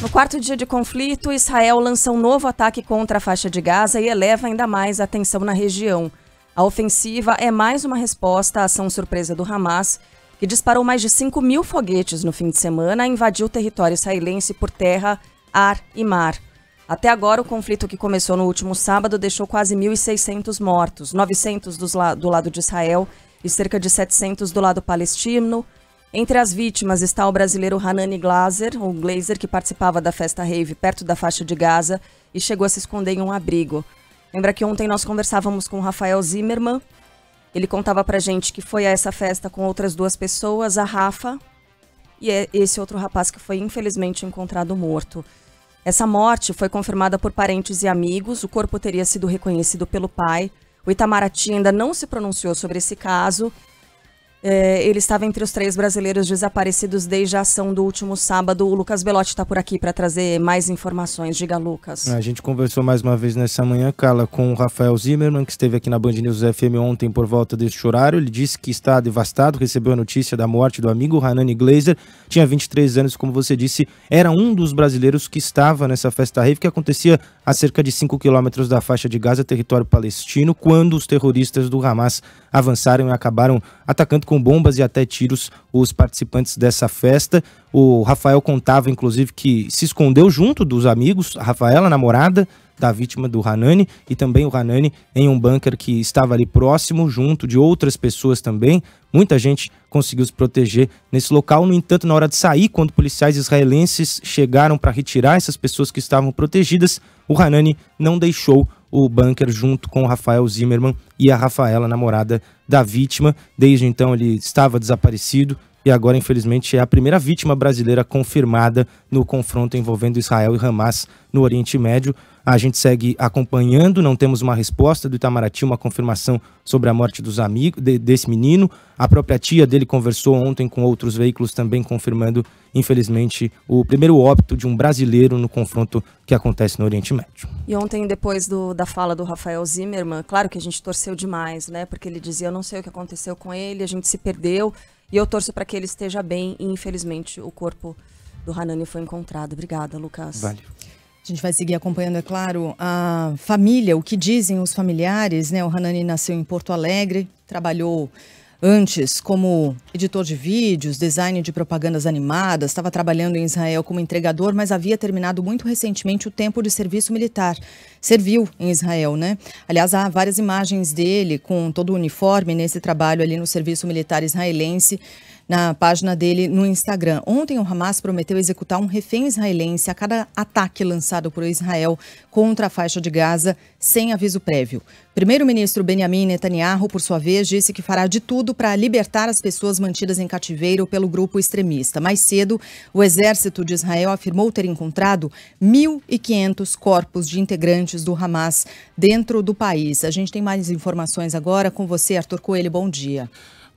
No quarto dia de conflito, Israel lança um novo ataque contra a faixa de Gaza e eleva ainda mais a tensão na região. A ofensiva é mais uma resposta à ação surpresa do Hamas, que disparou mais de 5 mil foguetes no fim de semana e invadiu o território israelense por terra, ar e mar. Até agora, o conflito que começou no último sábado deixou quase 1.600 mortos, 900 do lado de Israel e cerca de 700 do lado palestino, entre as vítimas está o brasileiro Hanani Glaser, um glazer que participava da festa rave perto da faixa de Gaza e chegou a se esconder em um abrigo. Lembra que ontem nós conversávamos com o Rafael Zimmermann? Ele contava pra gente que foi a essa festa com outras duas pessoas, a Rafa e é esse outro rapaz que foi infelizmente encontrado morto. Essa morte foi confirmada por parentes e amigos, o corpo teria sido reconhecido pelo pai. O Itamaraty ainda não se pronunciou sobre esse caso é, ele estava entre os três brasileiros desaparecidos desde a ação do último sábado. O Lucas Belotti está por aqui para trazer mais informações. Diga, Lucas. A gente conversou mais uma vez nessa manhã, Carla, com o Rafael Zimmermann, que esteve aqui na Band News FM ontem por volta deste horário. Ele disse que está devastado, recebeu a notícia da morte do amigo Hanani Glazer. Tinha 23 anos, como você disse, era um dos brasileiros que estava nessa festa rave, que acontecia a cerca de 5 quilômetros da faixa de Gaza, território palestino, quando os terroristas do Hamas avançaram e acabaram atacando com bombas e até tiros os participantes dessa festa. O Rafael contava, inclusive, que se escondeu junto dos amigos, a Rafaela, a namorada da vítima do Hanani, e também o Hanani em um bunker que estava ali próximo, junto de outras pessoas também. Muita gente conseguiu se proteger nesse local. No entanto, na hora de sair, quando policiais israelenses chegaram para retirar essas pessoas que estavam protegidas, o Hanani não deixou o bunker junto com o Rafael Zimmerman e a Rafaela, namorada da vítima. Desde então ele estava desaparecido e agora, infelizmente, é a primeira vítima brasileira confirmada no confronto envolvendo Israel e Hamas no Oriente Médio. A gente segue acompanhando, não temos uma resposta do Itamaraty, uma confirmação sobre a morte dos amigos de, desse menino. A própria tia dele conversou ontem com outros veículos também confirmando, infelizmente, o primeiro óbito de um brasileiro no confronto que acontece no Oriente Médio. E ontem, depois do, da fala do Rafael Zimmermann, claro que a gente torceu demais, né? Porque ele dizia: "Eu não sei o que aconteceu com ele, a gente se perdeu e eu torço para que ele esteja bem". E infelizmente, o corpo do Hanani foi encontrado. Obrigada, Lucas. Valeu. A gente vai seguir acompanhando, é claro, a família, o que dizem os familiares, né? O Hanani nasceu em Porto Alegre, trabalhou antes como editor de vídeos, design de propagandas animadas, estava trabalhando em Israel como entregador, mas havia terminado muito recentemente o tempo de serviço militar. Serviu em Israel, né? Aliás, há várias imagens dele com todo o uniforme nesse trabalho ali no serviço militar israelense na página dele no Instagram. Ontem, o Hamas prometeu executar um refém israelense a cada ataque lançado por Israel contra a faixa de Gaza sem aviso prévio. Primeiro-ministro Benjamin Netanyahu, por sua vez, disse que fará de tudo para libertar as pessoas mantidas em cativeiro pelo grupo extremista. Mais cedo, o exército de Israel afirmou ter encontrado 1.500 corpos de integrantes do Hamas dentro do país. A gente tem mais informações agora com você, Arthur Coelho. Bom dia.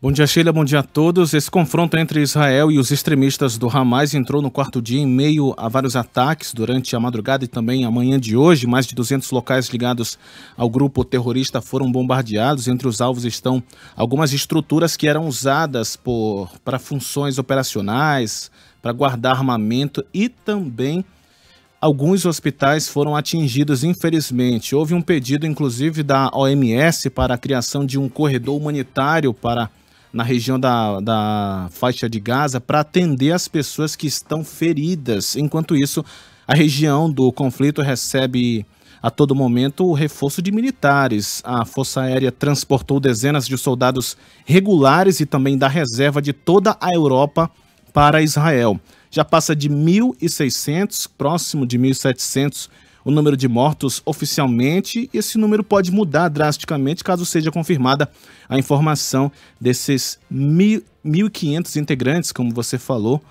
Bom dia, Sheila. Bom dia a todos. Esse confronto entre Israel e os extremistas do Hamas entrou no quarto dia em meio a vários ataques durante a madrugada e também a manhã de hoje. Mais de 200 locais ligados ao grupo terrorista foram bombardeados. Entre os alvos estão algumas estruturas que eram usadas por, para funções operacionais, para guardar armamento e também alguns hospitais foram atingidos, infelizmente. Houve um pedido, inclusive, da OMS para a criação de um corredor humanitário para na região da, da faixa de Gaza para atender as pessoas que estão feridas. Enquanto isso, a região do conflito recebe a todo momento o reforço de militares. A Força Aérea transportou dezenas de soldados regulares e também da reserva de toda a Europa para Israel. Já passa de 1.600, próximo de 1.700 o número de mortos oficialmente. Esse número pode mudar drasticamente caso seja confirmada a informação desses 1.500 integrantes, como você falou,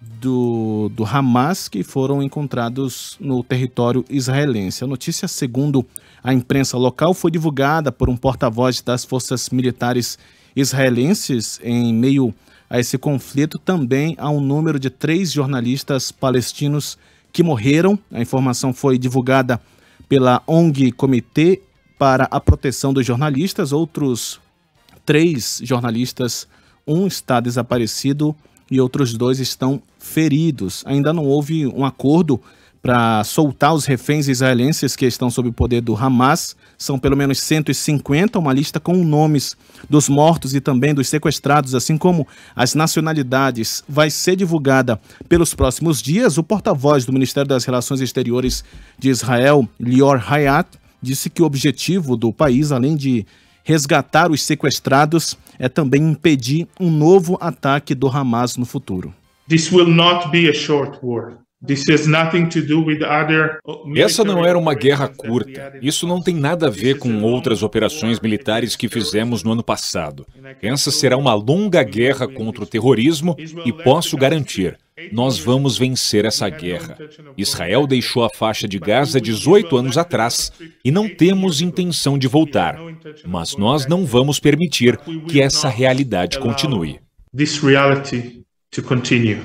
do, do Hamas que foram encontrados no território israelense. A notícia, segundo a imprensa local, foi divulgada por um porta-voz das forças militares israelenses em meio a esse conflito. Também há um número de três jornalistas palestinos que morreram. A informação foi divulgada pela ONG Comitê para a Proteção dos Jornalistas. Outros três jornalistas, um está desaparecido e outros dois estão feridos. Ainda não houve um acordo para soltar os reféns israelenses que estão sob o poder do Hamas. São pelo menos 150, uma lista com nomes dos mortos e também dos sequestrados, assim como as nacionalidades, vai ser divulgada pelos próximos dias. O porta-voz do Ministério das Relações Exteriores de Israel, Lior Hayat, disse que o objetivo do país, além de resgatar os sequestrados, é também impedir um novo ataque do Hamas no futuro. This will not be a short war. Uh, essa não era uma guerra curta. Isso não tem nada a ver com outras operações militares que fizemos no ano passado. Essa será uma longa guerra contra o terrorismo e posso garantir, nós vamos vencer essa guerra. Israel deixou a faixa de Gaza 18 anos atrás e não temos intenção de voltar. Mas nós não vamos permitir que essa realidade continue. This reality to continue.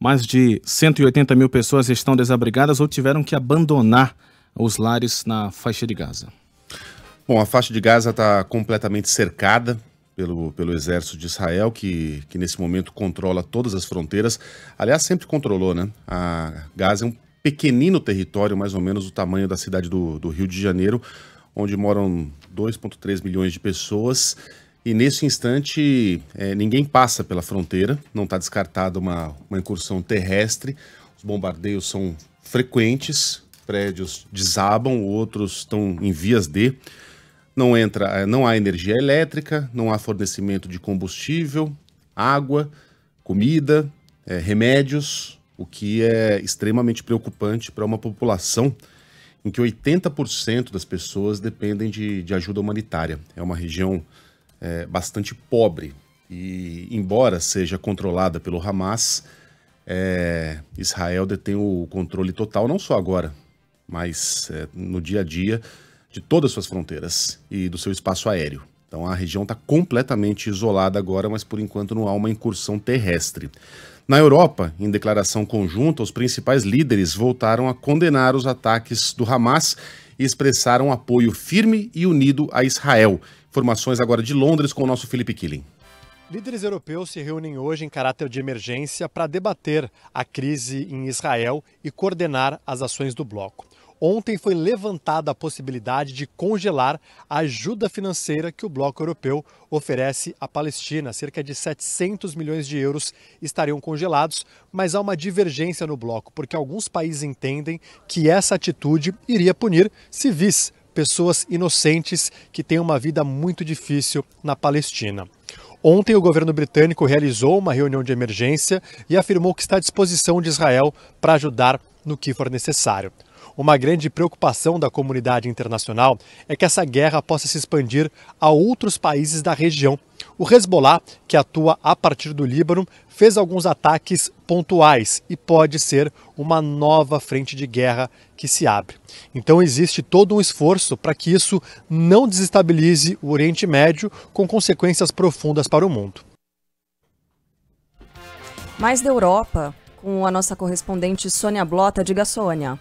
Mais de 180 mil pessoas estão desabrigadas ou tiveram que abandonar os lares na faixa de Gaza. Bom, a faixa de Gaza está completamente cercada pelo, pelo exército de Israel, que, que nesse momento controla todas as fronteiras. Aliás, sempre controlou, né? A Gaza é um pequenino território, mais ou menos o tamanho da cidade do, do Rio de Janeiro, onde moram 2,3 milhões de pessoas e nesse instante, é, ninguém passa pela fronteira, não está descartada uma, uma incursão terrestre. Os bombardeios são frequentes, prédios desabam, outros estão em vias de. Não entra, é, não há energia elétrica, não há fornecimento de combustível, água, comida, é, remédios, o que é extremamente preocupante para uma população em que 80% das pessoas dependem de, de ajuda humanitária. É uma região é, bastante pobre. E, embora seja controlada pelo Hamas, é, Israel detém o controle total, não só agora, mas é, no dia a dia, de todas as suas fronteiras e do seu espaço aéreo. Então a região está completamente isolada agora, mas por enquanto não há uma incursão terrestre. Na Europa, em declaração conjunta, os principais líderes voltaram a condenar os ataques do Hamas e expressaram apoio firme e unido a Israel Informações agora de Londres com o nosso Felipe Killing. Líderes europeus se reúnem hoje em caráter de emergência para debater a crise em Israel e coordenar as ações do bloco. Ontem foi levantada a possibilidade de congelar a ajuda financeira que o bloco europeu oferece à Palestina. Cerca de 700 milhões de euros estariam congelados, mas há uma divergência no bloco, porque alguns países entendem que essa atitude iria punir civis pessoas inocentes que têm uma vida muito difícil na Palestina. Ontem, o governo britânico realizou uma reunião de emergência e afirmou que está à disposição de Israel para ajudar no que for necessário. Uma grande preocupação da comunidade internacional é que essa guerra possa se expandir a outros países da região o Hezbollah, que atua a partir do Líbano, fez alguns ataques pontuais e pode ser uma nova frente de guerra que se abre. Então existe todo um esforço para que isso não desestabilize o Oriente Médio com consequências profundas para o mundo. Mais da Europa, com a nossa correspondente Sônia Blota. Diga, Sônia.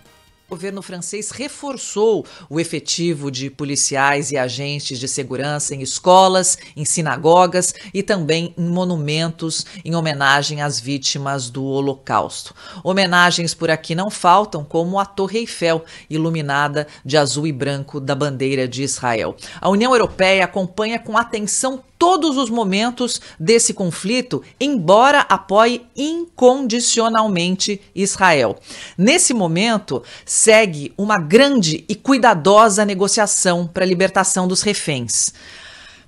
O governo francês reforçou o efetivo de policiais e agentes de segurança em escolas, em sinagogas e também em monumentos em homenagem às vítimas do Holocausto. Homenagens por aqui não faltam, como a Torre Eiffel, iluminada de azul e branco da bandeira de Israel. A União Europeia acompanha com atenção todos os momentos desse conflito, embora apoie incondicionalmente Israel. Nesse momento, segue uma grande e cuidadosa negociação para a libertação dos reféns.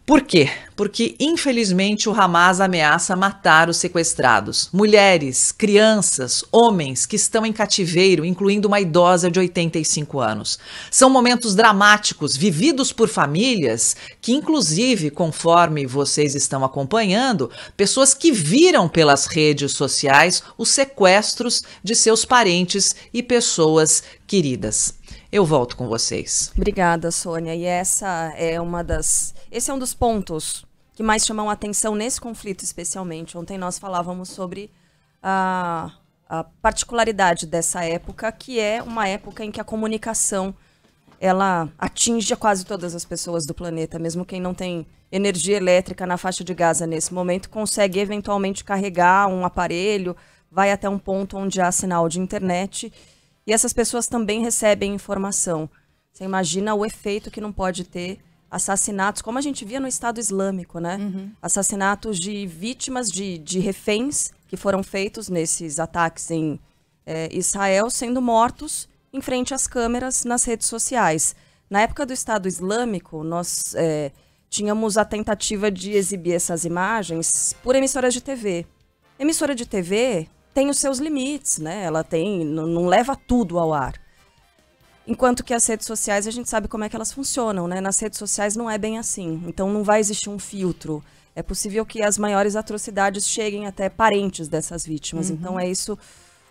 Por quê? porque infelizmente o Hamas ameaça matar os sequestrados. Mulheres, crianças, homens que estão em cativeiro, incluindo uma idosa de 85 anos. São momentos dramáticos vividos por famílias que, inclusive, conforme vocês estão acompanhando, pessoas que viram pelas redes sociais os sequestros de seus parentes e pessoas queridas. Eu volto com vocês. Obrigada, Sônia. E essa é uma das. Esse é um dos pontos que mais chamam a atenção nesse conflito, especialmente. Ontem nós falávamos sobre a, a particularidade dessa época, que é uma época em que a comunicação ela atinge quase todas as pessoas do planeta, mesmo quem não tem energia elétrica na faixa de Gaza nesse momento, consegue eventualmente carregar um aparelho, vai até um ponto onde há sinal de internet, e essas pessoas também recebem informação. Você imagina o efeito que não pode ter assassinatos, como a gente via no Estado Islâmico, né? Uhum. Assassinatos de vítimas de, de reféns que foram feitos nesses ataques em é, Israel, sendo mortos em frente às câmeras nas redes sociais. Na época do Estado Islâmico, nós é, tínhamos a tentativa de exibir essas imagens por emissoras de TV. Emissora de TV tem os seus limites, né? Ela tem, não, não leva tudo ao ar. Enquanto que as redes sociais, a gente sabe como é que elas funcionam, né? Nas redes sociais não é bem assim. Então não vai existir um filtro. É possível que as maiores atrocidades cheguem até parentes dessas vítimas. Uhum. Então é isso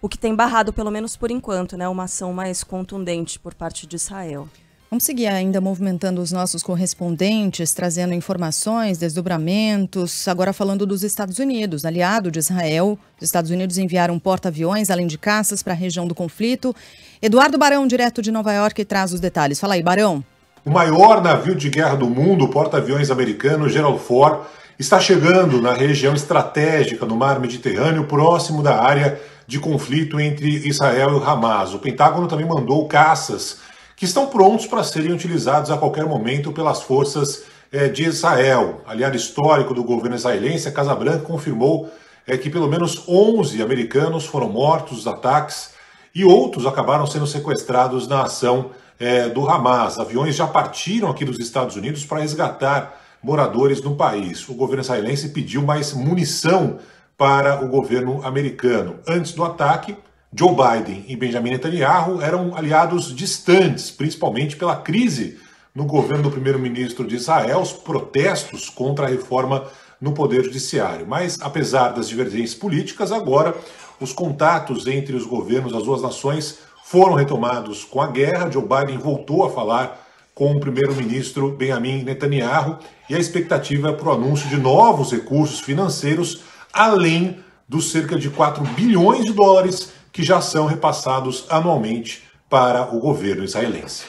o que tem barrado, pelo menos por enquanto, né? Uma ação mais contundente por parte de Israel. Vamos seguir ainda movimentando os nossos correspondentes, trazendo informações, desdobramentos. Agora falando dos Estados Unidos, aliado de Israel. Os Estados Unidos enviaram porta-aviões, além de caças, para a região do conflito. Eduardo Barão, direto de Nova York, traz os detalhes. Fala aí, Barão. O maior navio de guerra do mundo, porta-aviões americano Gerald Ford, está chegando na região estratégica no mar Mediterrâneo, próximo da área de conflito entre Israel e Hamas. O Pentágono também mandou caças que estão prontos para serem utilizados a qualquer momento pelas forças eh, de Israel. Aliado histórico do governo israelense, a Casa Branca confirmou eh, que pelo menos 11 americanos foram mortos nos ataques e outros acabaram sendo sequestrados na ação é, do Hamas. Aviões já partiram aqui dos Estados Unidos para resgatar moradores no país. O governo israelense pediu mais munição para o governo americano. Antes do ataque, Joe Biden e Benjamin Netanyahu eram aliados distantes, principalmente pela crise no governo do primeiro-ministro de Israel, os protestos contra a reforma no Poder Judiciário. Mas, apesar das divergências políticas, agora os contatos entre os governos das duas nações foram retomados com a guerra. Joe Biden voltou a falar com o primeiro-ministro Benjamin Netanyahu e a expectativa é para o anúncio de novos recursos financeiros, além dos cerca de 4 bilhões de dólares que já são repassados anualmente para o governo israelense.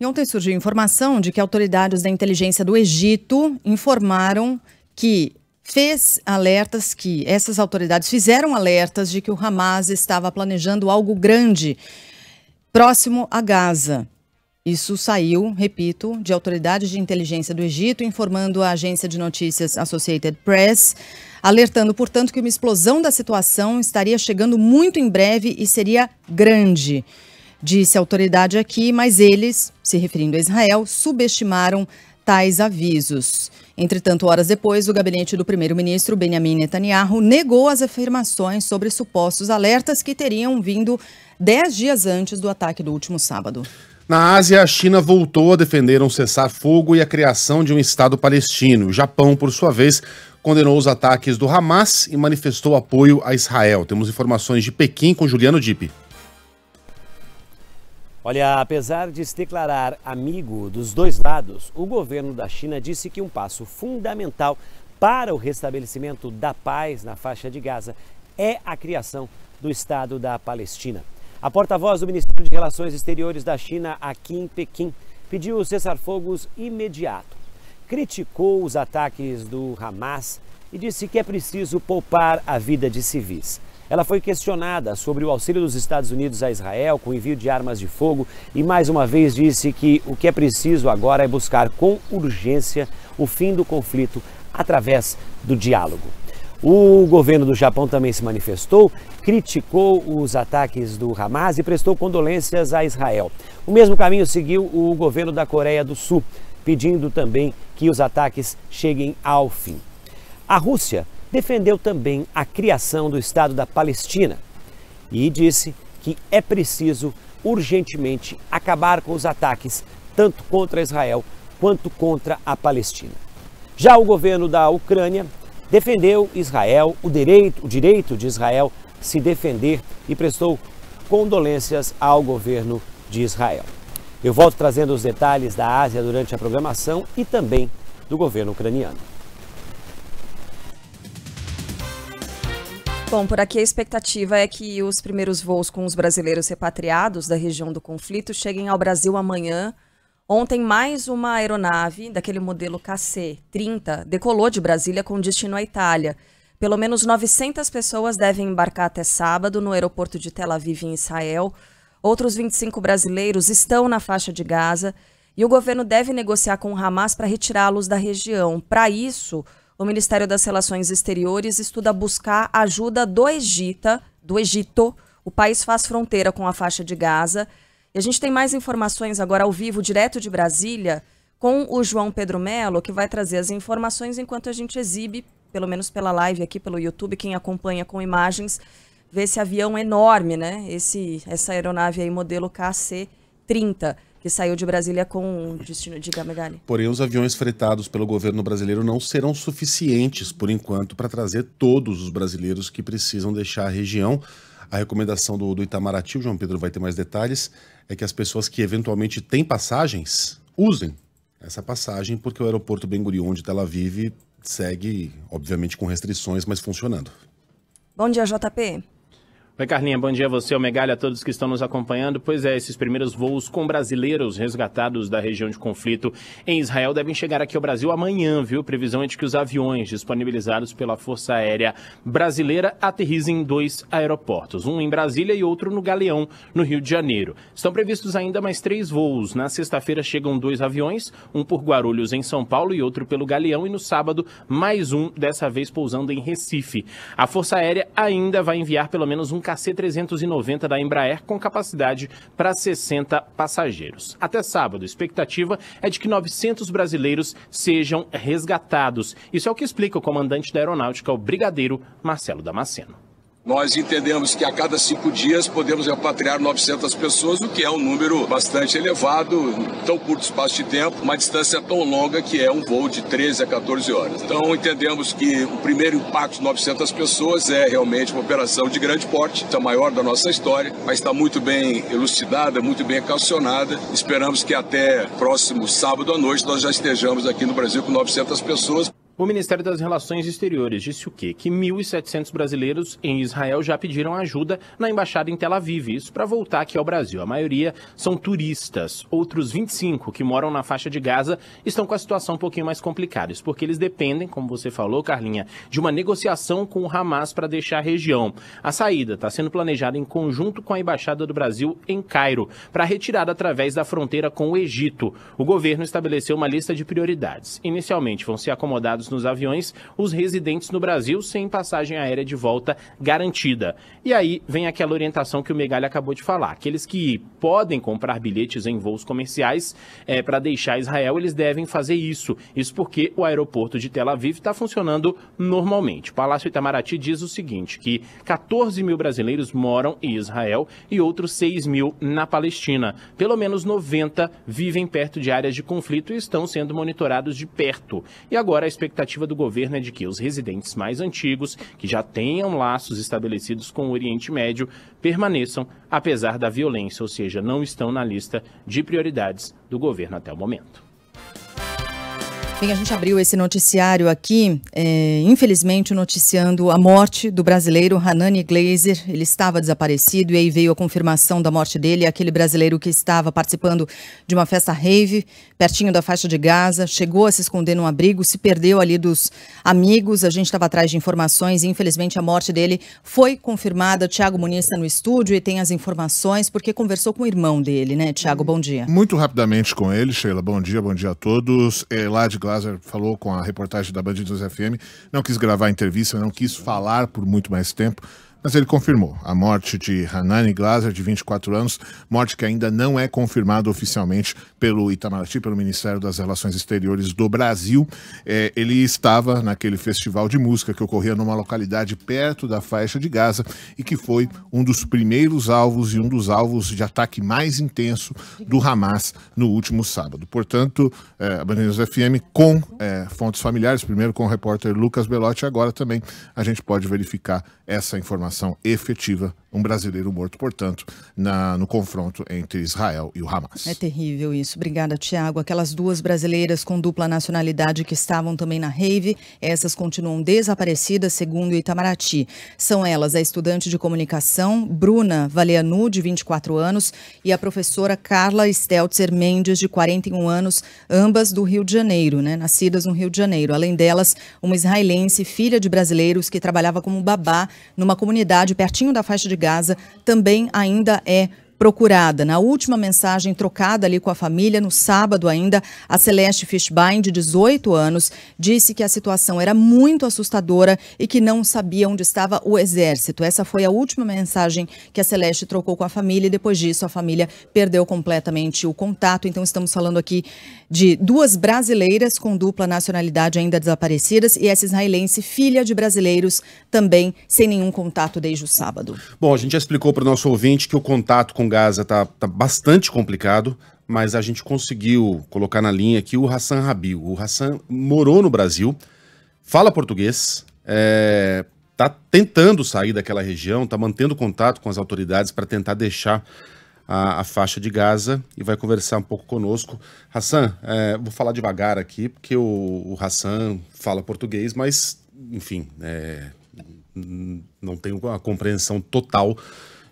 E ontem surgiu informação de que autoridades da inteligência do Egito informaram que fez alertas que essas autoridades fizeram alertas de que o Hamas estava planejando algo grande próximo a Gaza. Isso saiu, repito, de autoridades de inteligência do Egito, informando a agência de notícias Associated Press, alertando, portanto, que uma explosão da situação estaria chegando muito em breve e seria grande. Disse a autoridade aqui, mas eles, se referindo a Israel, subestimaram tais avisos. Entretanto, horas depois, o gabinete do primeiro-ministro Benjamin Netanyahu negou as afirmações sobre supostos alertas que teriam vindo dez dias antes do ataque do último sábado. Na Ásia, a China voltou a defender um cessar-fogo e a criação de um Estado palestino. O Japão, por sua vez, condenou os ataques do Hamas e manifestou apoio a Israel. Temos informações de Pequim com Juliano Dipe. Olha, apesar de se declarar amigo dos dois lados, o governo da China disse que um passo fundamental para o restabelecimento da paz na faixa de Gaza é a criação do Estado da Palestina. A porta-voz do Ministério de Relações Exteriores da China, aqui em Pequim, pediu cessar-fogos imediato, criticou os ataques do Hamas e disse que é preciso poupar a vida de civis. Ela foi questionada sobre o auxílio dos Estados Unidos a Israel com envio de armas de fogo e mais uma vez disse que o que é preciso agora é buscar com urgência o fim do conflito através do diálogo. O governo do Japão também se manifestou, criticou os ataques do Hamas e prestou condolências a Israel. O mesmo caminho seguiu o governo da Coreia do Sul, pedindo também que os ataques cheguem ao fim. A Rússia defendeu também a criação do Estado da Palestina e disse que é preciso urgentemente acabar com os ataques tanto contra Israel quanto contra a Palestina. Já o governo da Ucrânia defendeu Israel, o direito, o direito de Israel se defender e prestou condolências ao governo de Israel. Eu volto trazendo os detalhes da Ásia durante a programação e também do governo ucraniano. Bom, por aqui a expectativa é que os primeiros voos com os brasileiros repatriados da região do conflito cheguem ao Brasil amanhã. Ontem, mais uma aeronave daquele modelo KC-30 decolou de Brasília com destino à Itália. Pelo menos 900 pessoas devem embarcar até sábado no aeroporto de Tel Aviv, em Israel. Outros 25 brasileiros estão na faixa de Gaza e o governo deve negociar com o Hamas para retirá-los da região. Para isso, o Ministério das Relações Exteriores estuda buscar ajuda do Egito, do Egito. O país faz fronteira com a faixa de Gaza. E a gente tem mais informações agora ao vivo, direto de Brasília, com o João Pedro Melo, que vai trazer as informações enquanto a gente exibe, pelo menos pela live aqui pelo YouTube, quem acompanha com imagens, vê esse avião enorme, né? Esse, essa aeronave aí, modelo KC-30 que saiu de Brasília com destino de Gamegali. Porém, os aviões fretados pelo governo brasileiro não serão suficientes, por enquanto, para trazer todos os brasileiros que precisam deixar a região. A recomendação do, do Itamaraty, o João Pedro vai ter mais detalhes, é que as pessoas que eventualmente têm passagens usem essa passagem, porque o aeroporto Benguri, onde de vive, segue, obviamente, com restrições, mas funcionando. Bom dia, JP. Oi, Carlinha, bom dia a você, Megalha a todos que estão nos acompanhando. Pois é, esses primeiros voos com brasileiros resgatados da região de conflito em Israel devem chegar aqui ao Brasil amanhã, viu? Previsão é de que os aviões disponibilizados pela Força Aérea Brasileira aterrizem em dois aeroportos, um em Brasília e outro no Galeão, no Rio de Janeiro. Estão previstos ainda mais três voos. Na sexta-feira chegam dois aviões, um por Guarulhos, em São Paulo, e outro pelo Galeão, e no sábado, mais um, dessa vez pousando em Recife. A Força Aérea ainda vai enviar pelo menos um KC390 da Embraer com capacidade para 60 passageiros. Até sábado, a expectativa é de que 900 brasileiros sejam resgatados. Isso é o que explica o comandante da aeronáutica, o brigadeiro Marcelo Damasceno. Nós entendemos que a cada cinco dias podemos repatriar 900 pessoas, o que é um número bastante elevado, tão curto espaço de tempo, uma distância tão longa que é um voo de 13 a 14 horas. Então entendemos que o primeiro impacto de 900 pessoas é realmente uma operação de grande porte, é a maior da nossa história, mas está muito bem elucidada, muito bem calcionada. Esperamos que até próximo sábado à noite nós já estejamos aqui no Brasil com 900 pessoas. O Ministério das Relações Exteriores disse o quê? Que 1.700 brasileiros em Israel já pediram ajuda na embaixada em Tel Aviv, isso para voltar aqui ao Brasil. A maioria são turistas. Outros 25 que moram na faixa de Gaza estão com a situação um pouquinho mais complicada, isso porque eles dependem, como você falou, Carlinha, de uma negociação com o Hamas para deixar a região. A saída está sendo planejada em conjunto com a embaixada do Brasil em Cairo, para retirada através da fronteira com o Egito. O governo estabeleceu uma lista de prioridades. Inicialmente vão ser acomodados nos aviões os residentes no Brasil sem passagem aérea de volta garantida. E aí vem aquela orientação que o Megalha acabou de falar. Aqueles que podem comprar bilhetes em voos comerciais é, para deixar Israel, eles devem fazer isso. Isso porque o aeroporto de Tel Aviv está funcionando normalmente. O Palácio Itamaraty diz o seguinte, que 14 mil brasileiros moram em Israel e outros 6 mil na Palestina. Pelo menos 90 vivem perto de áreas de conflito e estão sendo monitorados de perto. E agora a expectativa expectativa do governo é de que os residentes mais antigos, que já tenham laços estabelecidos com o Oriente Médio, permaneçam, apesar da violência, ou seja, não estão na lista de prioridades do governo até o momento. Bem, a gente abriu esse noticiário aqui, é, infelizmente noticiando a morte do brasileiro Hanani Glazer. Ele estava desaparecido e aí veio a confirmação da morte dele. É aquele brasileiro que estava participando de uma festa rave, pertinho da faixa de Gaza, chegou a se esconder num abrigo, se perdeu ali dos amigos. A gente estava atrás de informações e infelizmente a morte dele foi confirmada. Tiago Muniz está no estúdio e tem as informações porque conversou com o irmão dele, né? Tiago, bom dia. Muito rapidamente com ele, Sheila. Bom dia, bom dia a todos. É, lá de Glaser falou com a reportagem da Band 2 FM, não quis gravar a entrevista, não quis falar por muito mais tempo, mas ele confirmou a morte de Hanani Glaser, de 24 anos, morte que ainda não é confirmada oficialmente pelo Itamaraty, pelo Ministério das Relações Exteriores do Brasil. É, ele estava naquele festival de música que ocorria numa localidade perto da faixa de Gaza e que foi um dos primeiros alvos e um dos alvos de ataque mais intenso do Hamas no último sábado. Portanto, é, a Bandeirantes FM com é, fontes familiares, primeiro com o repórter Lucas Belotti, agora também a gente pode verificar essa informação efetiva, um brasileiro morto, portanto, na, no confronto entre Israel e o Hamas. É terrível isso. Obrigada, Tiago. Aquelas duas brasileiras com dupla nacionalidade que estavam também na rave, essas continuam desaparecidas, segundo Itamaraty. São elas a estudante de comunicação Bruna Valeanu, de 24 anos, e a professora Carla Steltzer Mendes, de 41 anos, ambas do Rio de Janeiro, né? nascidas no Rio de Janeiro. Além delas, uma israelense, filha de brasileiros, que trabalhava como babá numa comunidade pertinho da faixa de Gaza também ainda é procurada. Na última mensagem trocada ali com a família, no sábado ainda, a Celeste Fishbein, de 18 anos, disse que a situação era muito assustadora e que não sabia onde estava o exército. Essa foi a última mensagem que a Celeste trocou com a família e depois disso a família perdeu completamente o contato. Então estamos falando aqui de duas brasileiras com dupla nacionalidade ainda desaparecidas e essa israelense, filha de brasileiros, também sem nenhum contato desde o sábado. Bom, a gente já explicou para o nosso ouvinte que o contato com com Gaza está tá bastante complicado, mas a gente conseguiu colocar na linha aqui o Hassan Rabil. O Hassan morou no Brasil, fala português, está é, tá tentando sair daquela região, está mantendo contato com as autoridades para tentar deixar a, a, faixa de Gaza e vai conversar um pouco conosco. Hassan, é, vou falar devagar aqui, porque o, o Hassan fala português, mas, enfim, é, não tem a compreensão total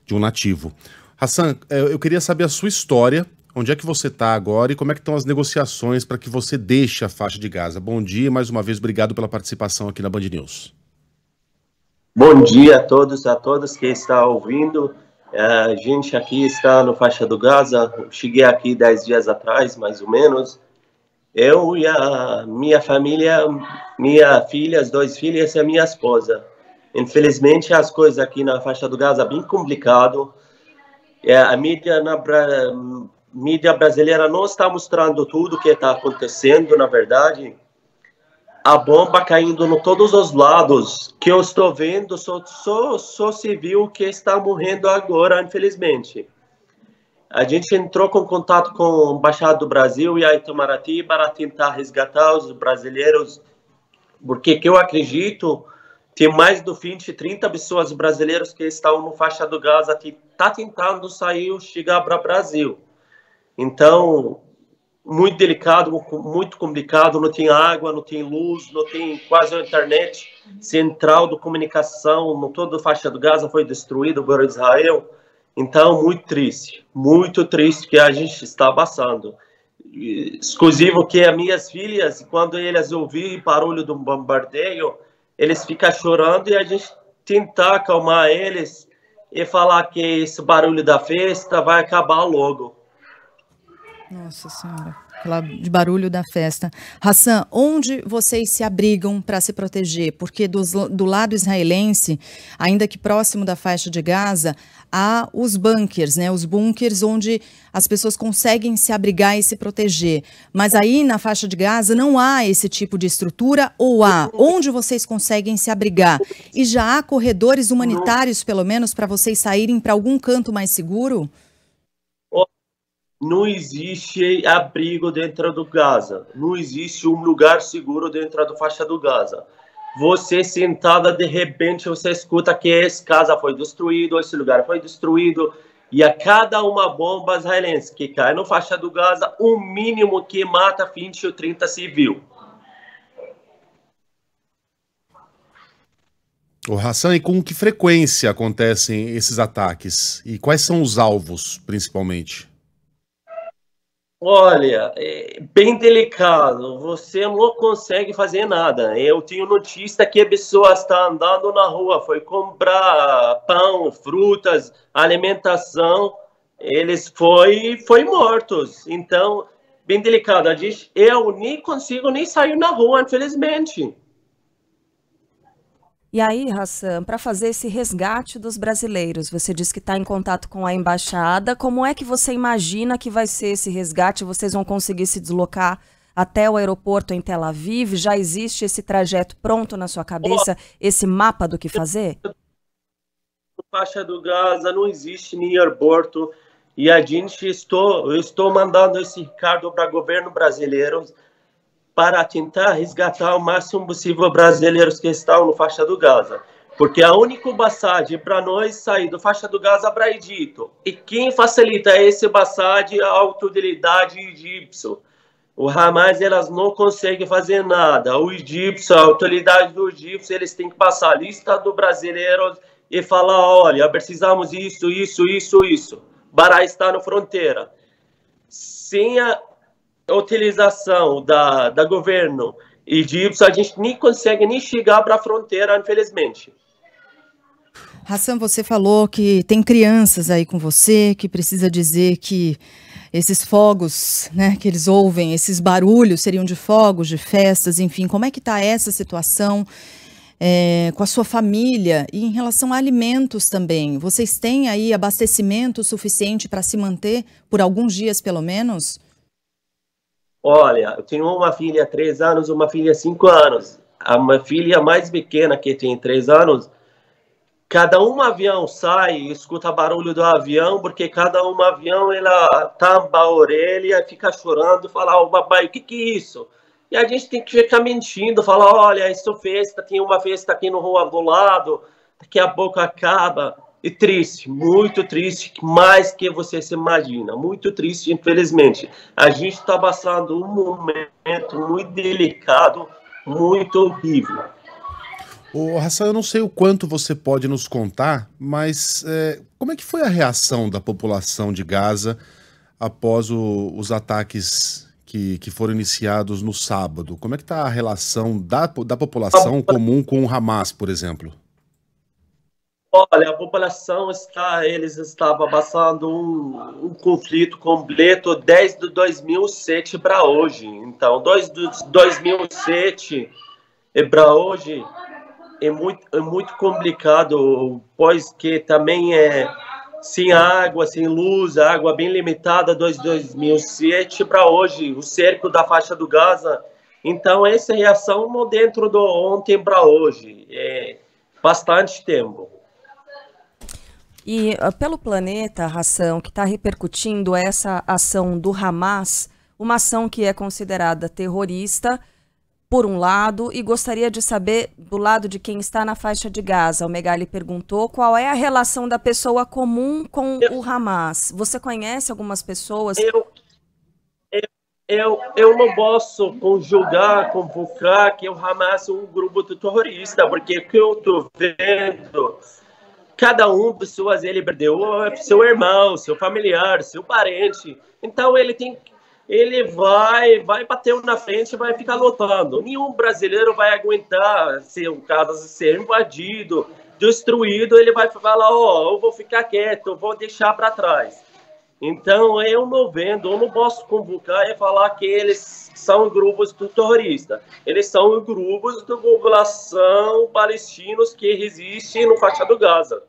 de um nativo. Hassan, é, eu queria saber a sua história, onde é que você está agora e como é que estão as negociações para que você deixe a faixa de Gaza. Bom dia, mais uma vez, obrigado pela participação aqui na Band News. Bom dia a todos, a todos que estão ouvindo. É, a gente aqui está no faixa do Gaza, cheguei aqui dez dias atrás, mais ou menos. Eu e a minha família, minha filha, as duas filhas e a minha esposa. Infelizmente, as coisas aqui na faixa do Gaza bem complicado é, a mídia, na, mídia brasileira não está mostrando tudo o que está acontecendo, na verdade. A bomba caindo em todos os lados que eu estou vendo, só, só, só se viu que está morrendo agora, infelizmente. A gente entrou com contato com o Embaixado do Brasil e tá a Itamaraty para tentar resgatar os brasileiros, porque que eu acredito tem mais do 20, 30 pessoas brasileiras que estão no faixa do Gaza está tentando sair, chegar para o Brasil. Então, muito delicado, muito complicado, não tem água, não tem luz, não tem quase a internet central de comunicação, toda a faixa do Gaza foi destruída por Israel. Então, muito triste, muito triste que a gente está passando. Exclusivo que as minhas filhas, quando elas ouviram o barulho do bombardeio, eles ficam chorando e a gente tentar acalmar eles, e falar que esse barulho da festa vai acabar logo. Nossa Senhora pela, de barulho da festa. Hassan, onde vocês se abrigam para se proteger? Porque dos, do lado israelense, ainda que próximo da faixa de Gaza, há os bunkers, né, os bunkers onde as pessoas conseguem se abrigar e se proteger. Mas aí na faixa de Gaza não há esse tipo de estrutura ou há? Onde vocês conseguem se abrigar? E já há corredores humanitários, pelo menos, para vocês saírem para algum canto mais seguro? não existe abrigo dentro do Gaza, não existe um lugar seguro dentro da faixa do Gaza. Você sentada, de repente, você escuta que essa casa foi destruída, esse lugar foi destruído, e a cada uma bomba israelense que cai na faixa do Gaza, o mínimo que mata 20 ou 30 civil. O Hassan, e com que frequência acontecem esses ataques? E quais são os alvos, principalmente? Olha, é bem delicado. Você não consegue fazer nada. Eu tenho notícia que a pessoa está andando na rua, foi comprar pão, frutas, alimentação. Eles foi, foi mortos. Então, bem delicado. eu nem consigo nem sair na rua, infelizmente. E aí, Hassan, para fazer esse resgate dos brasileiros, você diz que está em contato com a embaixada. Como é que você imagina que vai ser esse resgate? Vocês vão conseguir se deslocar até o aeroporto em Tel Aviv? Já existe esse trajeto pronto na sua cabeça, esse mapa do que fazer? Faixa do Gaza não existe nem aeroporto e a gente estou eu estou mandando esse recado para o governo brasileiro para tentar resgatar o máximo possível brasileiros que estão no faixa do Gaza. Porque a única passagem para nós sair do faixa do Gaza para Egito. E quem facilita esse passagem é a autoridade egípcio. O Hamas elas não conseguem fazer nada. O egípcio, a autoridade do egípcio, eles têm que passar a lista do brasileiro e falar, olha, precisamos isso, isso, isso, isso, para estar na fronteira. Sem a utilização da, da governo e de a gente nem consegue nem chegar para a fronteira, infelizmente. Hassan, você falou que tem crianças aí com você, que precisa dizer que esses fogos, né, que eles ouvem, esses barulhos seriam de fogos, de festas, enfim, como é que está essa situação é, com a sua família e em relação a alimentos também? Vocês têm aí abastecimento suficiente para se manter por alguns dias, pelo menos? Olha, eu tenho uma filha três anos, uma filha cinco anos. A minha filha mais pequena, que tem três anos, cada um avião sai, escuta barulho do avião, porque cada um avião ela tampa a orelha, fica chorando, fala: Ô oh, papai, o que, que é isso? E a gente tem que ficar mentindo, falar: olha, isso é festa, tem uma festa aqui no rua do lado, daqui a pouco acaba e triste, muito triste, mais que você se imagina, muito triste, infelizmente. A gente está passando um momento muito delicado, muito horrível. o Hassan, eu não sei o quanto você pode nos contar, mas é, como é que foi a reação da população de Gaza após o, os ataques que, que, foram iniciados no sábado? Como é que está a relação da, da população comum com o Hamas, por exemplo? Olha, a população está, eles estavam passando um, um conflito completo desde 2007 para hoje. Então, desde 2007 para hoje é muito, é muito complicado, pois que também é sem água, sem luz, água bem limitada desde 2007 para hoje, o cerco da faixa do Gaza. Então, essa reação dentro do ontem para hoje, é bastante tempo. E uh, pelo planeta, Ração, que está repercutindo essa ação do Hamas, uma ação que é considerada terrorista, por um lado, e gostaria de saber, do lado de quem está na faixa de Gaza, o Megali perguntou qual é a relação da pessoa comum com eu, o Hamas. Você conhece algumas pessoas? Eu, eu, eu, eu não posso conjugar, convocar que o Hamas é um grupo terrorista, porque o que eu estou vendo cada um dos suas ele perdeu seu irmão, seu familiar, seu parente. Então ele tem ele vai vai bater na frente, vai ficar lutando. Nenhum brasileiro vai aguentar ser um caso ser invadido, destruído, ele vai falar, ó, oh, eu vou ficar quieto, eu vou deixar para trás. Então eu não vendo, eu não posso convocar e falar que eles são grupos terroristas. Eles são grupos de população palestinos que resistem no faixa do Gaza.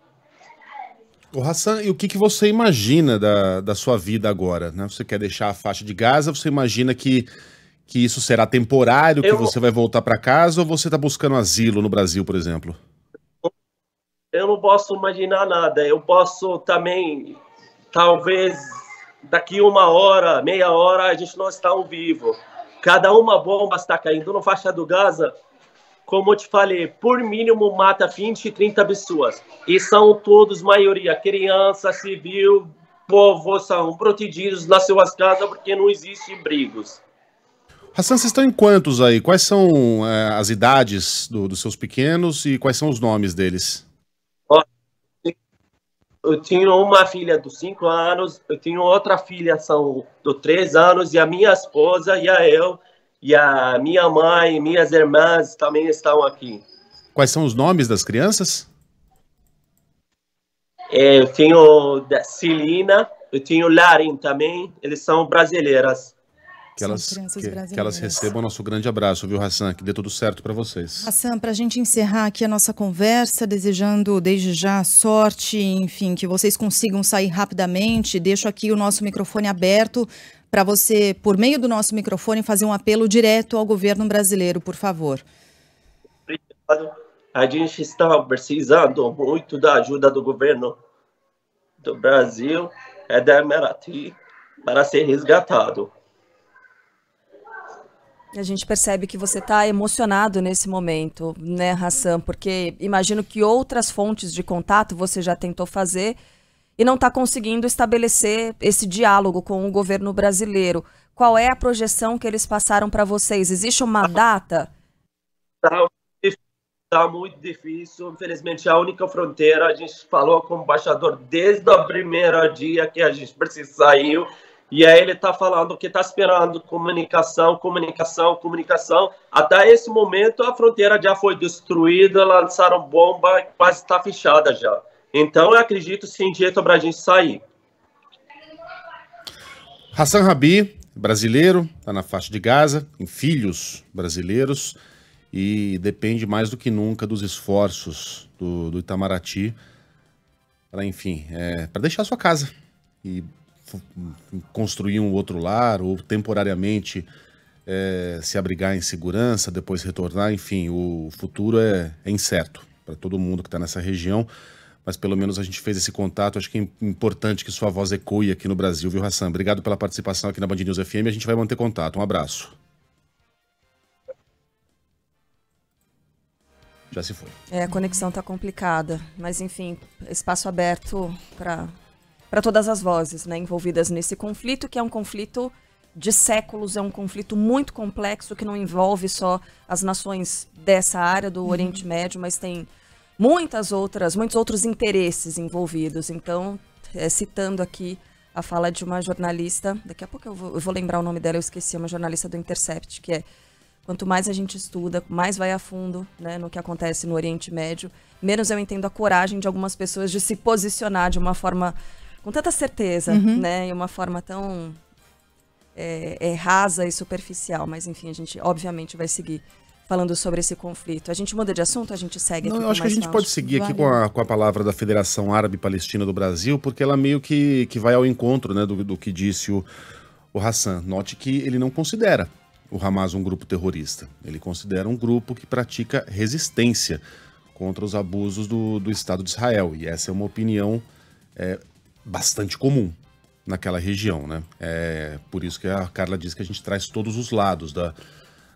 O Hassan, e o que, que você imagina da, da sua vida agora? Né? Você quer deixar a faixa de Gaza? Você imagina que, que isso será temporário, que você vai voltar para casa? Ou você está buscando asilo no Brasil, por exemplo? Eu não posso imaginar nada. Eu posso também, talvez daqui uma hora, meia hora, a gente não está ao vivo. Cada uma bomba está caindo na faixa do Gaza, como eu te falei, por mínimo mata 20, 30 pessoas. E são todos, maioria, criança, civil, povo, são protegidos nas suas casas porque não existem brigos. Hassan, vocês estão em quantos aí? Quais são é, as idades do, dos seus pequenos e quais são os nomes deles? eu tinha uma filha dos 5 anos, eu tenho outra filha são do 3 anos e a minha esposa e a eu e a minha mãe, minhas irmãs também estão aqui. Quais são os nomes das crianças? É, eu tenho Celina, eu tenho Larin também, eles são brasileiras que elas, crianças que, brasileiras. Que elas recebam nosso grande abraço, viu, Hassan? Que dê tudo certo para vocês. Hassan, para a gente encerrar aqui a nossa conversa, desejando desde já sorte, enfim, que vocês consigam sair rapidamente. Deixo aqui o nosso microfone aberto para você, por meio do nosso microfone, fazer um apelo direto ao governo brasileiro, por favor. Obrigado. A gente está precisando muito da ajuda do governo do Brasil é da Emirati para ser resgatado. A gente percebe que você está emocionado nesse momento, né, Hassan? Porque imagino que outras fontes de contato você já tentou fazer e não está conseguindo estabelecer esse diálogo com o governo brasileiro. Qual é a projeção que eles passaram para vocês? Existe uma data? Está tá muito difícil. Infelizmente, a única fronteira, a gente falou com o embaixador desde o primeiro dia que a gente precisa sair e aí ele está falando que está esperando comunicação, comunicação, comunicação. Até esse momento a fronteira já foi destruída, lançaram bomba, quase está fechada já. Então eu acredito sim, jeito para a gente sair. Hassan Rabi, brasileiro, está na faixa de Gaza, em filhos brasileiros e depende mais do que nunca dos esforços do, do Itamaraty para, enfim, é, para deixar sua casa e construir um outro lar ou temporariamente é, se abrigar em segurança, depois retornar, enfim, o futuro é, é incerto para todo mundo que está nessa região, mas pelo menos a gente fez esse contato, acho que é importante que sua voz ecoe aqui no Brasil, viu, Hassan? Obrigado pela participação aqui na Band News FM, a gente vai manter contato, um abraço. já se foi. É, a conexão está complicada, mas enfim, espaço aberto para para todas as vozes né, envolvidas nesse conflito, que é um conflito de séculos, é um conflito muito complexo que não envolve só as nações dessa área do uhum. Oriente Médio, mas tem muitas outras, muitos outros interesses envolvidos. Então, é, citando aqui a fala de uma jornalista, daqui a pouco eu vou, eu vou, lembrar o nome dela, eu esqueci, é uma jornalista do Intercept, que é quanto mais a gente estuda, mais vai a fundo né, no que acontece no Oriente Médio, menos eu entendo a coragem de algumas pessoas de se posicionar de uma forma com tanta certeza, uhum. né? E uma forma tão é, é, rasa e superficial. Mas enfim, a gente obviamente vai seguir falando sobre esse conflito. A gente muda de assunto, a gente segue. Não, aqui eu acho que a gente pode seguir aqui com a, com a palavra da Federação Árabe Palestina do Brasil, porque ela meio que, que vai ao encontro né, do, do que disse o, o Hassan. Note que ele não considera o Hamas um grupo terrorista. Ele considera um grupo que pratica resistência contra os abusos do, do Estado de Israel. E essa é uma opinião é, bastante comum naquela região, né? É por isso que a Carla diz que a gente traz todos os lados da,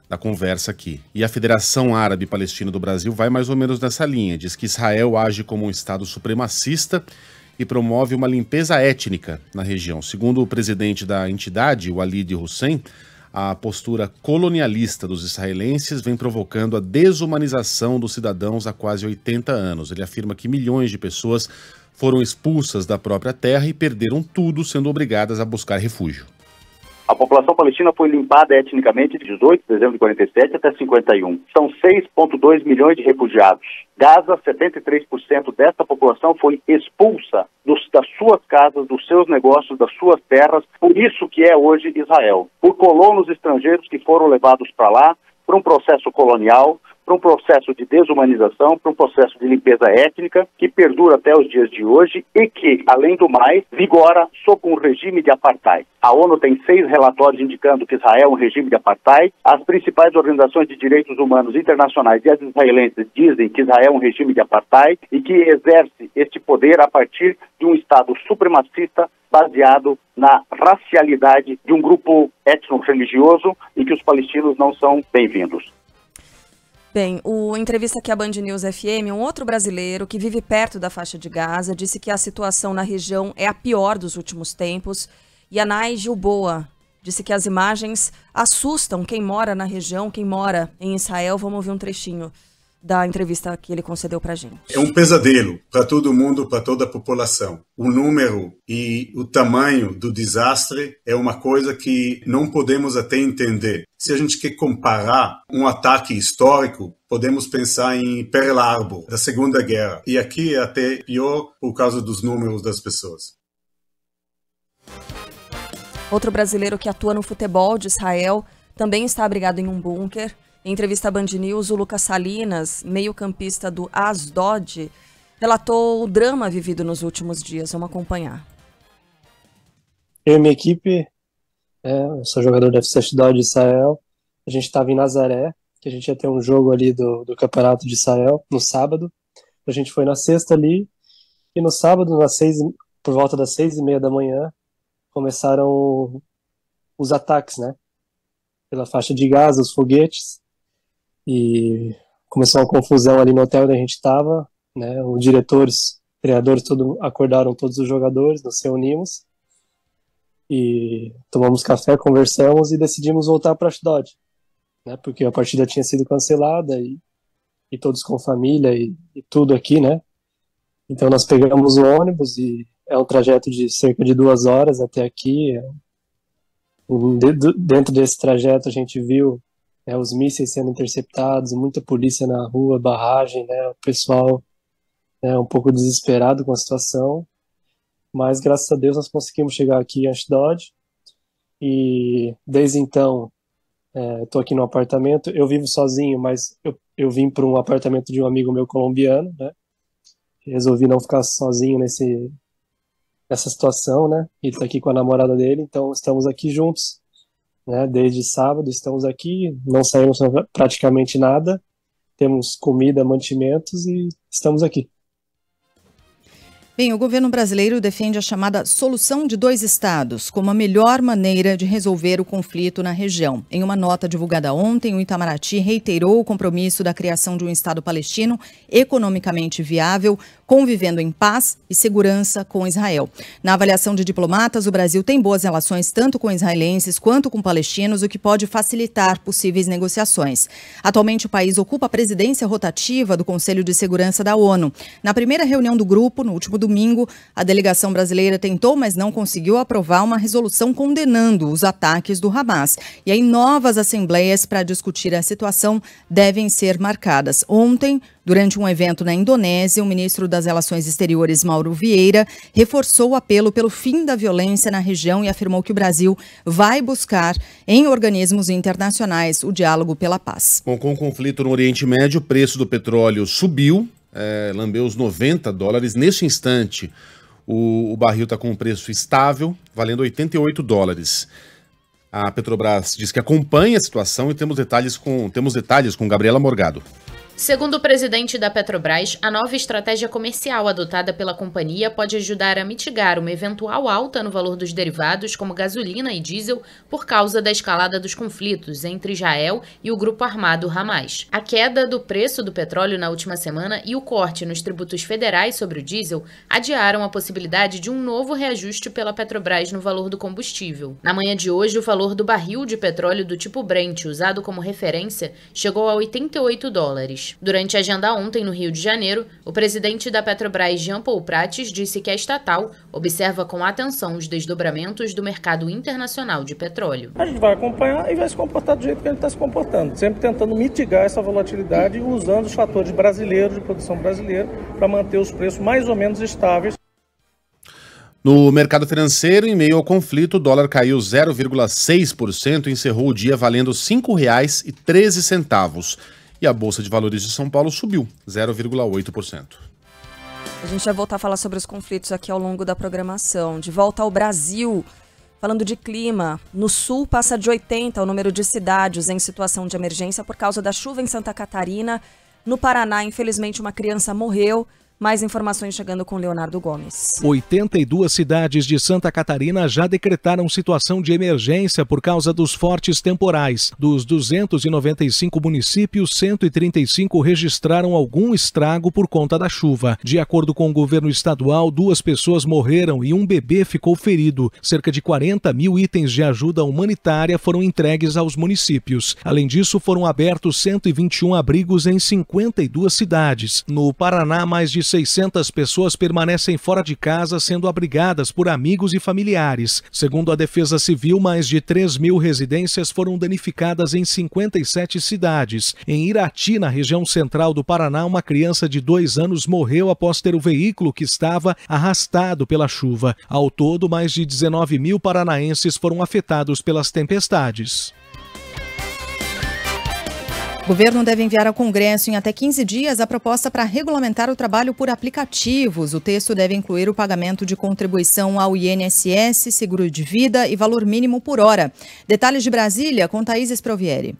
da conversa aqui. E a Federação Árabe Palestina do Brasil vai mais ou menos nessa linha. Diz que Israel age como um Estado supremacista e promove uma limpeza étnica na região. Segundo o presidente da entidade, Walid Hussein, a postura colonialista dos israelenses vem provocando a desumanização dos cidadãos há quase 80 anos. Ele afirma que milhões de pessoas foram expulsas da própria terra e perderam tudo, sendo obrigadas a buscar refúgio. A população palestina foi limpada etnicamente de 18 de dezembro de 47 até 51. São 6,2 milhões de refugiados. Gaza, 73% dessa população foi expulsa dos, das suas casas, dos seus negócios, das suas terras. Por isso que é hoje Israel. Por colonos estrangeiros que foram levados para lá, para um processo colonial, para um processo de desumanização, para um processo de limpeza étnica que perdura até os dias de hoje e que, além do mais, vigora sob um regime de apartheid. A ONU tem seis relatórios indicando que Israel é um regime de apartheid. As principais organizações de direitos humanos internacionais e as israelenses dizem que Israel é um regime de apartheid e que exerce este poder a partir de um Estado supremacista baseado na racialidade de um grupo étnico-religioso e que os palestinos não são bem-vindos. Bem, o entrevista aqui à Band News FM, um outro brasileiro que vive perto da faixa de Gaza, disse que a situação na região é a pior dos últimos tempos. E a Nay Gilboa disse que as imagens assustam quem mora na região, quem mora em Israel. Vamos ouvir um trechinho da entrevista que ele concedeu para a gente. É um pesadelo para todo mundo, para toda a população. O número e o tamanho do desastre é uma coisa que não podemos até entender. Se a gente quer comparar um ataque histórico, podemos pensar em Pearl Harbor, da Segunda Guerra. E aqui é até pior por causa dos números das pessoas. Outro brasileiro que atua no futebol de Israel também está abrigado em um bunker em entrevista à Band News, o Lucas Salinas, meio-campista do ASDOD, relatou o drama vivido nos últimos dias. Vamos acompanhar. Eu e minha equipe, é, eu sou jogador da FC de Israel, a gente estava em Nazaré, que a gente ia ter um jogo ali do, do Campeonato de Israel no sábado. A gente foi na sexta ali, e no sábado, nas seis, por volta das seis e meia da manhã, começaram os ataques, né? Pela faixa de Gaza, os foguetes e começou uma confusão ali no hotel onde a gente estava, né? Os diretores, treinadores, todo, acordaram todos os jogadores, nos reunimos e tomamos café, conversamos e decidimos voltar para a né? Porque a partida tinha sido cancelada e, e todos com família e, e tudo aqui, né? Então nós pegamos o ônibus e é um trajeto de cerca de duas horas até aqui. É dentro desse trajeto a gente viu é, os mísseis sendo interceptados, muita polícia na rua, barragem, né, o pessoal né, um pouco desesperado com a situação, mas graças a Deus nós conseguimos chegar aqui em Ashdod, e desde então estou é, aqui no apartamento, eu vivo sozinho, mas eu, eu vim para um apartamento de um amigo meu colombiano, né, resolvi não ficar sozinho nesse nessa situação, né? E está aqui com a namorada dele, então estamos aqui juntos. Né? Desde sábado estamos aqui, não saímos praticamente nada, temos comida, mantimentos e estamos aqui. Bem, o governo brasileiro defende a chamada solução de dois estados como a melhor maneira de resolver o conflito na região. Em uma nota divulgada ontem, o Itamaraty reiterou o compromisso da criação de um estado palestino economicamente viável, convivendo em paz e segurança com Israel. Na avaliação de diplomatas, o Brasil tem boas relações tanto com israelenses quanto com palestinos, o que pode facilitar possíveis negociações. Atualmente, o país ocupa a presidência rotativa do Conselho de Segurança da ONU. Na primeira reunião do grupo, no último domingo, domingo, a delegação brasileira tentou, mas não conseguiu aprovar uma resolução condenando os ataques do Hamas. E aí, novas assembleias para discutir a situação devem ser marcadas. Ontem, Durante um evento na Indonésia, o ministro das Relações Exteriores, Mauro Vieira, reforçou o apelo pelo fim da violência na região e afirmou que o Brasil vai buscar, em organismos internacionais, o diálogo pela paz. Bom, com o conflito no Oriente Médio, o preço do petróleo subiu é, lambeu os 90 dólares. Neste instante, o, o barril está com um preço estável, valendo 88 dólares. A Petrobras diz que acompanha a situação e temos detalhes com, temos detalhes com Gabriela Morgado. Segundo o presidente da Petrobras, a nova estratégia comercial adotada pela companhia pode ajudar a mitigar uma eventual alta no valor dos derivados, como gasolina e diesel, por causa da escalada dos conflitos entre Israel e o grupo armado Hamas. A queda do preço do petróleo na última semana e o corte nos tributos federais sobre o diesel adiaram a possibilidade de um novo reajuste pela Petrobras no valor do combustível. Na manhã de hoje, o valor do barril de petróleo do tipo Brent, usado como referência, chegou a 88 dólares. Durante a agenda ontem no Rio de Janeiro, o presidente da Petrobras, Jean Paul Prates, disse que a estatal observa com atenção os desdobramentos do mercado internacional de petróleo. A gente vai acompanhar e vai se comportar do jeito que ele está se comportando, sempre tentando mitigar essa volatilidade usando os fatores brasileiros, de produção brasileira, para manter os preços mais ou menos estáveis. No mercado financeiro, em meio ao conflito, o dólar caiu 0,6% e encerrou o dia valendo R$ 5,13 e a Bolsa de Valores de São Paulo subiu 0,8%. A gente vai voltar a falar sobre os conflitos aqui ao longo da programação. De volta ao Brasil, falando de clima. No sul, passa de 80 o número de cidades em situação de emergência por causa da chuva em Santa Catarina. No Paraná, infelizmente, uma criança morreu. Mais informações chegando com Leonardo Gomes. 82 cidades de Santa Catarina já decretaram situação de emergência por causa dos fortes temporais. Dos 295 municípios, 135 registraram algum estrago por conta da chuva. De acordo com o governo estadual, duas pessoas morreram e um bebê ficou ferido. Cerca de 40 mil itens de ajuda humanitária foram entregues aos municípios. Além disso, foram abertos 121 abrigos em 52 cidades. No Paraná, mais de 1.600 pessoas permanecem fora de casa sendo abrigadas por amigos e familiares. Segundo a Defesa Civil, mais de 3 mil residências foram danificadas em 57 cidades. Em Irati, na região central do Paraná, uma criança de dois anos morreu após ter o veículo que estava arrastado pela chuva. Ao todo, mais de 19 mil paranaenses foram afetados pelas tempestades. Governo deve enviar ao Congresso em até 15 dias a proposta para regulamentar o trabalho por aplicativos. O texto deve incluir o pagamento de contribuição ao INSS, seguro de vida e valor mínimo por hora. Detalhes de Brasília com Thaís Esprovieri.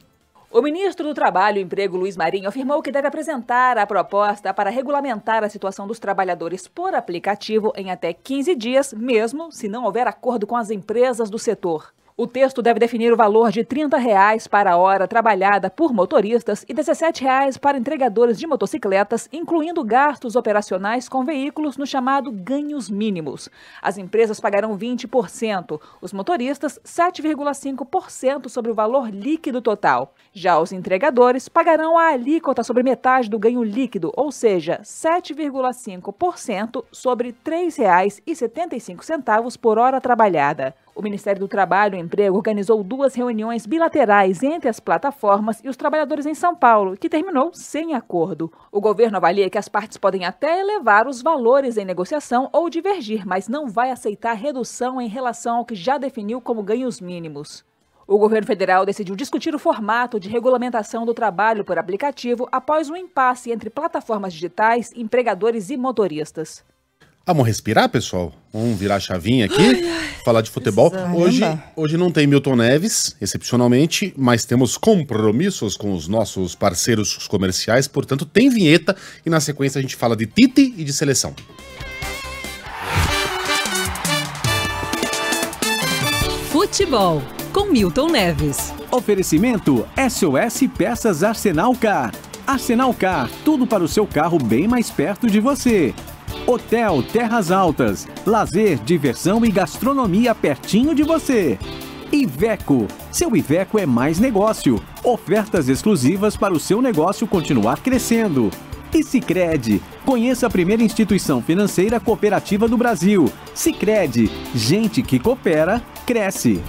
O ministro do Trabalho e Emprego, Luiz Marinho, afirmou que deve apresentar a proposta para regulamentar a situação dos trabalhadores por aplicativo em até 15 dias, mesmo se não houver acordo com as empresas do setor. O texto deve definir o valor de R$ 30 reais para a hora trabalhada por motoristas e R$ 17 reais para entregadores de motocicletas, incluindo gastos operacionais com veículos no chamado ganhos mínimos. As empresas pagarão 20%, os motoristas 7,5% sobre o valor líquido total. Já os entregadores pagarão a alíquota sobre metade do ganho líquido, ou seja, 7,5% sobre R$ 3,75 por hora trabalhada. O Ministério do Trabalho e Emprego organizou duas reuniões bilaterais entre as plataformas e os trabalhadores em São Paulo, que terminou sem acordo. O governo avalia que as partes podem até elevar os valores em negociação ou divergir, mas não vai aceitar redução em relação ao que já definiu como ganhos mínimos. O governo federal decidiu discutir o formato de regulamentação do trabalho por aplicativo após um impasse entre plataformas digitais, empregadores e motoristas vamos respirar, pessoal? Vamos virar a chavinha aqui, ai, ai, falar de futebol. Hoje, hoje não tem Milton Neves, excepcionalmente, mas temos compromissos com os nossos parceiros comerciais, portanto tem vinheta e na sequência a gente fala de Tite e de seleção. Futebol com Milton Neves. Oferecimento SOS Peças Arsenal Car. Arsenal Car, tudo para o seu carro bem mais perto de você. Hotel Terras Altas. Lazer, diversão e gastronomia pertinho de você. Iveco. Seu Iveco é mais negócio. Ofertas exclusivas para o seu negócio continuar crescendo. E Cicred. Conheça a primeira instituição financeira cooperativa do Brasil. Cicred. Gente que coopera, cresce.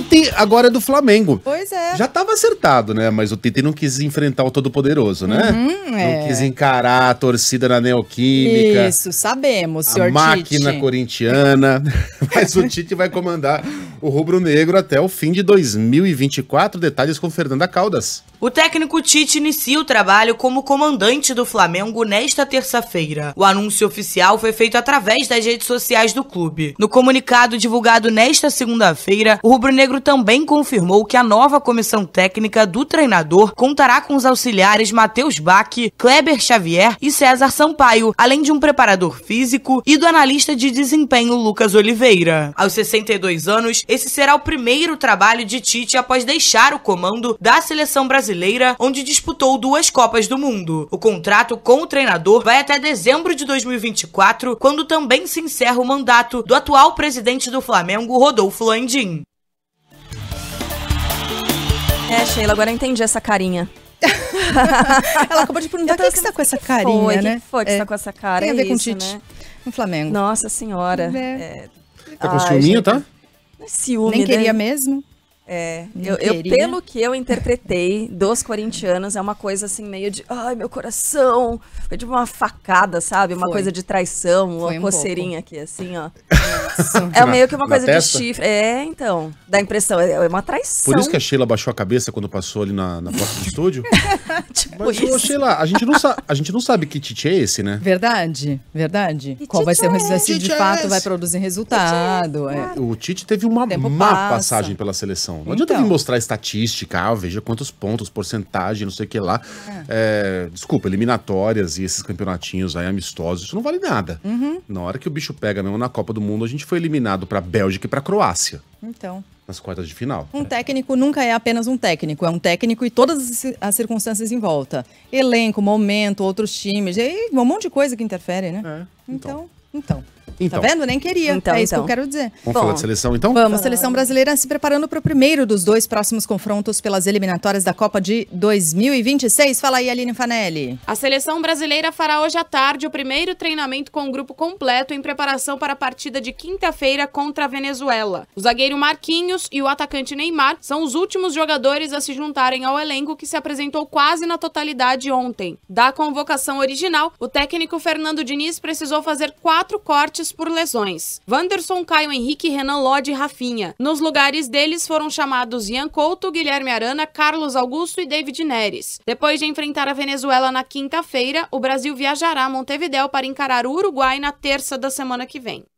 Tite agora é do Flamengo. Pois é. Já estava acertado, né? Mas o Tite não quis enfrentar o Todo-Poderoso, né? Uhum, é. Não quis encarar a torcida na Neoquímica. Isso, sabemos, senhor a máquina Tite. corintiana. Mas o Tite vai comandar o rubro-negro até o fim de 2024. Detalhes com Fernanda Caldas. O técnico Tite inicia o trabalho como comandante do Flamengo nesta terça-feira. O anúncio oficial foi feito através das redes sociais do clube. No comunicado divulgado nesta segunda-feira, o rubro-negro também confirmou que a nova comissão técnica do treinador contará com os auxiliares Matheus Bach, Kleber Xavier e César Sampaio, além de um preparador físico e do analista de desempenho Lucas Oliveira. Aos 62 anos, esse será o primeiro trabalho de Tite após deixar o comando da seleção brasileira brasileira, onde disputou duas Copas do Mundo. O contrato com o treinador vai até dezembro de 2024, quando também se encerra o mandato do atual presidente do Flamengo, Rodolfo Landim. É, Sheila, agora eu entendi essa carinha. Ela acabou de perguntar o que, é que você tá com essa carinha, foi, né? Que foi que é, tá com essa cara? Tem a ver é com o Tite, né? no Flamengo. Nossa senhora. É. é... Tá com ah, ciúminho, tá? É ciúme, Nem queria né? mesmo. É, eu, eu, né? pelo que eu interpretei dos corintianos, é uma coisa assim, meio de ai, meu coração. Foi tipo uma facada, sabe? Uma Foi. coisa de traição, Foi uma um coceirinha pouco. aqui, assim, ó. é meio que uma coisa testa? de chifre. É, então. Dá a impressão, é, é uma traição. Por isso que a Sheila baixou a cabeça quando passou ali na, na porta do estúdio. tipo Mas, isso. Ô, Sheila, a gente, não a gente não sabe que Tite é esse, né? Verdade, verdade. Qual vai ser o é resultado? Se de fato é vai produzir resultado. O Tite teve uma má passagem pela seleção. Não então. adianta vir então. mostrar estatística, ah, veja quantos pontos, porcentagem, não sei o que lá. É. É, desculpa, eliminatórias e esses campeonatinhos aí amistosos, isso não vale nada. Uhum. Na hora que o bicho pega mesmo na Copa do Mundo, a gente foi eliminado para Bélgica e para Croácia. Então nas quartas de final. Um técnico nunca é apenas um técnico, é um técnico e todas as circunstâncias em volta. Elenco, momento, outros times, e um monte de coisa que interfere, né? É, então. então. então. Então. Tá vendo? Nem queria. Então, é isso então. que eu então. quero dizer. Vamos Bom, falar de seleção, então? Vamos. A seleção brasileira se preparando para o primeiro dos dois próximos confrontos pelas eliminatórias da Copa de 2026. Fala aí, Aline Fanelli. A seleção brasileira fará hoje à tarde o primeiro treinamento com o grupo completo em preparação para a partida de quinta-feira contra a Venezuela. O zagueiro Marquinhos e o atacante Neymar são os últimos jogadores a se juntarem ao elenco que se apresentou quase na totalidade ontem. Da convocação original, o técnico Fernando Diniz precisou fazer quatro cortes por lesões. Wanderson, Caio Henrique, Renan Lodi e Rafinha. Nos lugares deles foram chamados Ian Couto, Guilherme Arana, Carlos Augusto e David Neres. Depois de enfrentar a Venezuela na quinta-feira, o Brasil viajará a Montevideo para encarar o Uruguai na terça da semana que vem.